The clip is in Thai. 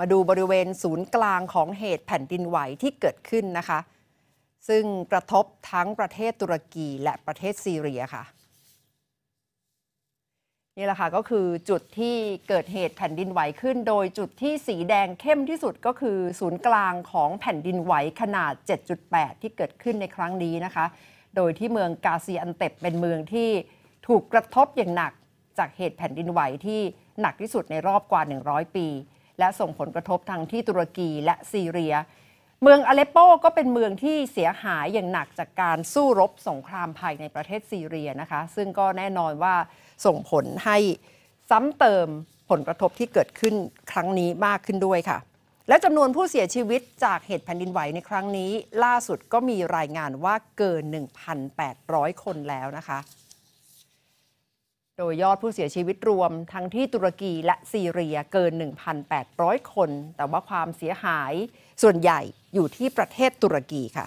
มาดูบริเวณศูนย์กลางของเหตุแผ่นดินไหวที่เกิดขึ้นนะคะ ซึ่งกระทบทั้งประเทศตุรกีและประเทศซีเรียค่ะนี่แหละค่ะก็คือจุดที่เกิดเหตุแผ่นดินไหวขึ้น โดยจุดที่สีแดงเข้มที่สุดก็คือศูนย์กลางของแผ่นดินไหวขนาด 7.8 ที่เกิดขึ้นในครั้งนี้นะคะ โดยที่เมืองกาซีอันเตปเป็นเมืองที่ถูกกระทบอย่างหนักจากเหตุแผ่นดินไหวที่หนักที่สุดในรอบกว่า 100 ปีและส่งผลกระทบทางที่ตุรกีและซีเรีย เมืองอเลปโปก็เป็นเมืองที่เสียหายอย่างหนักจากการสู้รบสงครามภายในประเทศซีเรียนะคะ ซึ่งก็แน่นอนว่าส่งผลให้ซ้ำเติมผลกระทบที่เกิดขึ้นครั้งนี้มากขึ้นด้วยค่ะ และจำนวนผู้เสียชีวิตจากเหตุแผ่นดินไหวในครั้งนี้ ล่าสุดก็มีรายงานว่าเกิน1,800 คนแล้วนะคะโดยยอดผู้เสียชีวิตรวมทั้งที่ตุรกีและซีเรียเกิน 1,800 คน แต่ว่าความเสียหายส่วนใหญ่อยู่ที่ประเทศตุรกีค่ะ